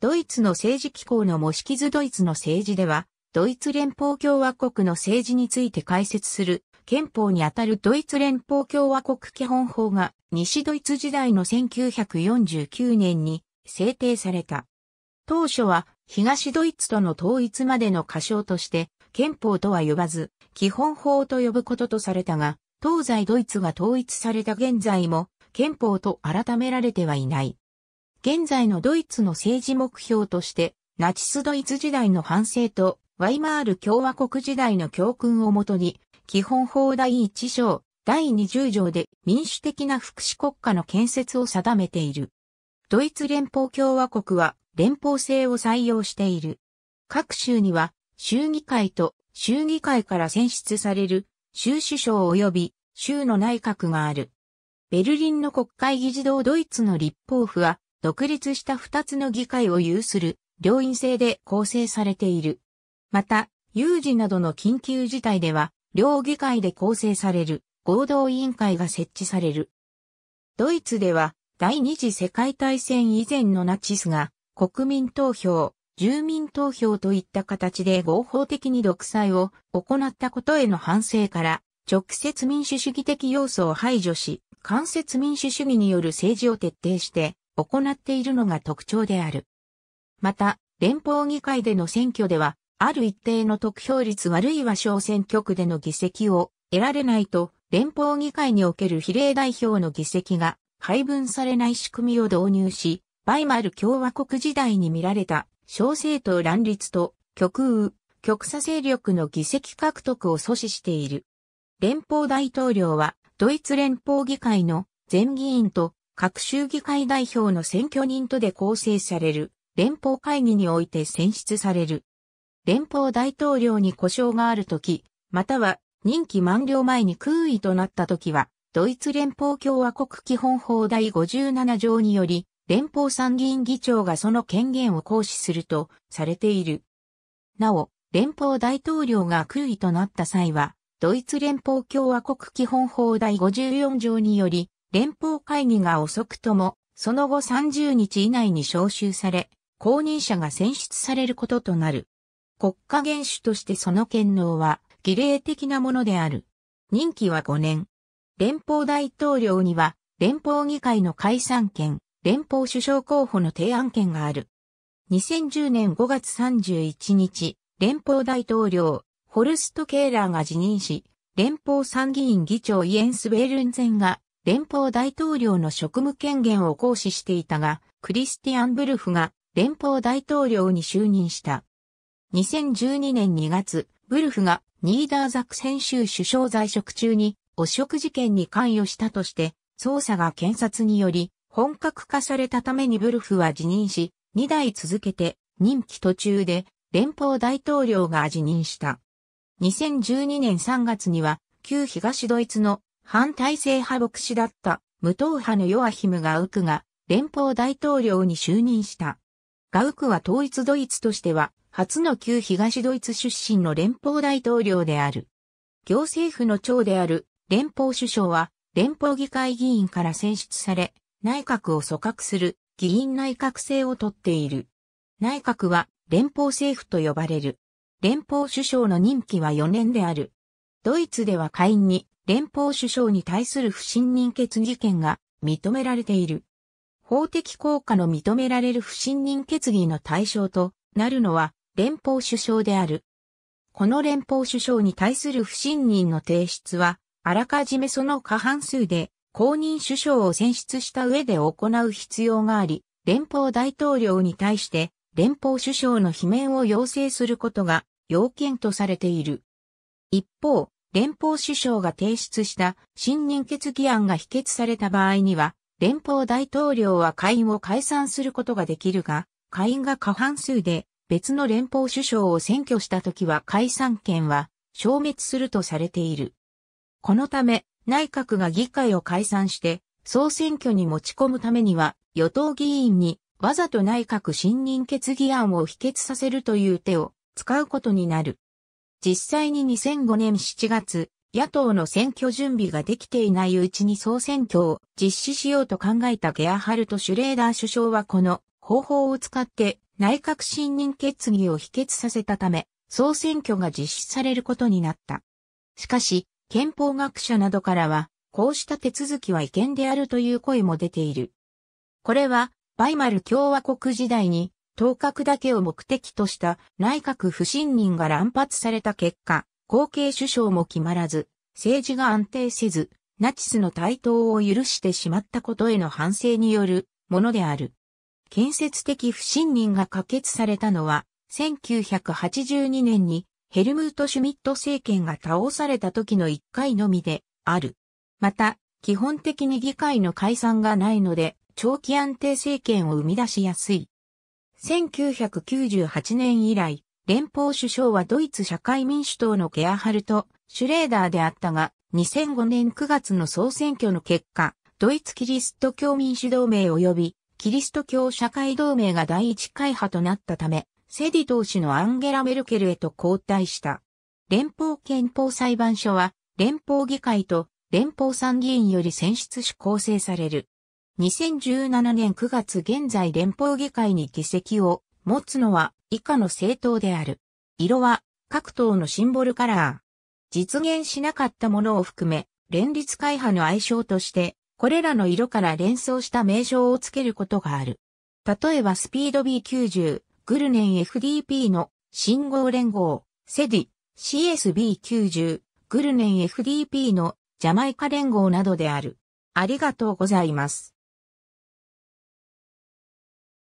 ドイツの政治機構の模式図ドイツの政治では、ドイツ連邦共和国の政治について解説する憲法にあたるドイツ連邦共和国基本法が西ドイツ時代の1949年に制定された。当初は東ドイツとの統一までの仮称として憲法とは呼ばず基本法と呼ぶこととされたが東西ドイツが統一された現在も憲法と改められてはいない。現在のドイツの政治目標として、ナチスドイツ時代の反省と、ワイマール共和国時代の教訓をもとに、基本法第1章、第20条で民主的な福祉国家の建設を定めている。ドイツ連邦共和国は連邦制を採用している。各州には州議会と州議会から選出される州首相及び州の内閣がある。ベルリンの国会議事堂ドイツの立法府は独立した2つの議会を有する両院制で構成されている。また、有事などの緊急事態では、両議会で構成される合同委員会が設置される。ドイツでは、第二次世界大戦以前のナチスが、国民投票、住民投票といった形で合法的に独裁を行ったことへの反省から、直接民主主義的要素を排除し、間接民主主義による政治を徹底して、行っているのが特徴である。また、連邦議会での選挙では、ある一定の得票率あるいは小選挙区での議席を得られないと、連邦議会における比例代表の議席が配分されない仕組みを導入し、バイマル共和国時代に見られた小政党乱立と極右、極左勢力の議席獲得を阻止している。連邦大統領はドイツ連邦議会の全議員と各州議会代表の選挙人とで構成される連邦会議において選出される。連邦大統領に故障があるとき、または任期満了前に空位となったときは、ドイツ連邦共和国基本法第57条により、連邦参議院議長がその権限を行使するとされている。なお、連邦大統領が空位となった際は、ドイツ連邦共和国基本法第54条により、連邦会議が遅くとも、その後30日以内に招集され、公認者が選出されることとなる。国家元首としてその権能は、儀礼的なものである。任期は5年。連邦大統領には、連邦議会の解散権、連邦首相候補の提案権がある。2010年5月31日、連邦大統領、ホルスト・ケーラーが辞任し、連邦参議院議長イエンス・ベールンゼンが連邦大統領の職務権限を行使していたが、クリスティアン・ブルフが連邦大統領に就任した。2012年2月、ブルフがニーダーザク先週首相在職中に汚職事件に関与したとして、捜査が検察により本格化されたためにブルフは辞任し、2代続けて任期途中で連邦大統領が辞任した。2012年3月には旧東ドイツの反体制派牧師だった無党派のヨアヒム・ガウクが連邦大統領に就任した。ガウクは統一ドイツとしては初の旧東ドイツ出身の連邦大統領である。行政府の長である連邦首相は連邦議会議員から選出され内閣を組閣する議員内閣制をとっている。内閣は連邦政府と呼ばれる。連邦首相の任期は4年である。ドイツでは下院に連邦首相に対する不信任決議権が認められている。法的効果の認められる不信任決議の対象となるのは連邦首相である。この連邦首相に対する不信任の提出は、あらかじめその過半数で公認首相を選出した上で行う必要があり、連邦大統領に対して連邦首相の罷免を要請することが要件とされている。一方、連邦首相が提出した信任決議案が否決された場合には、連邦大統領は会員を解散することができるが、会員が過半数で別の連邦首相を選挙した時は解散権は消滅するとされている。このため、内閣が議会を解散して総選挙に持ち込むためには、与党議員にわざと内閣信任決議案を否決させるという手を使うことになる。実際に2005年7月、野党の選挙準備ができていないうちに総選挙を実施しようと考えたゲアハルト・シュレーダー首相はこの方法を使って内閣信任決議を否決させたため、総選挙が実施されることになった。しかし、憲法学者などからは、こうした手続きは違憲であるという声も出ている。これは、バイマル共和国時代に当確だけを目的とした内閣不信任が乱発された結果、後継首相も決まらず、政治が安定せず、ナチスの台頭を許してしまったことへの反省によるものである。建設的不信任が可決されたのは、1982年にヘルムート・シュミット政権が倒された時の1回のみである。また、基本的に議会の解散がないので、長期安定政権を生み出しやすい。1998年以来、連邦首相はドイツ社会民主党のケアハルト・シュレーダーであったが、2005年9月の総選挙の結果、ドイツキリスト教民主同盟及びキリスト教社会同盟が第一会派となったため、セディ党首のアンゲラ・メルケルへと交代した。連邦憲法裁判所は、連邦議会と連邦参議院より選出し構成される。2017年9月現在連邦議会に議席を持つのは以下の政党である。色は各党のシンボルカラー。実現しなかったものを含め、連立会派の愛称として、これらの色から連想した名称をつけることがある。例えばスピード B90、グルネン FDP の信号連合、セディ、CSB90、グルネン FDP のジャマイカ連合などである。ありがとうございます。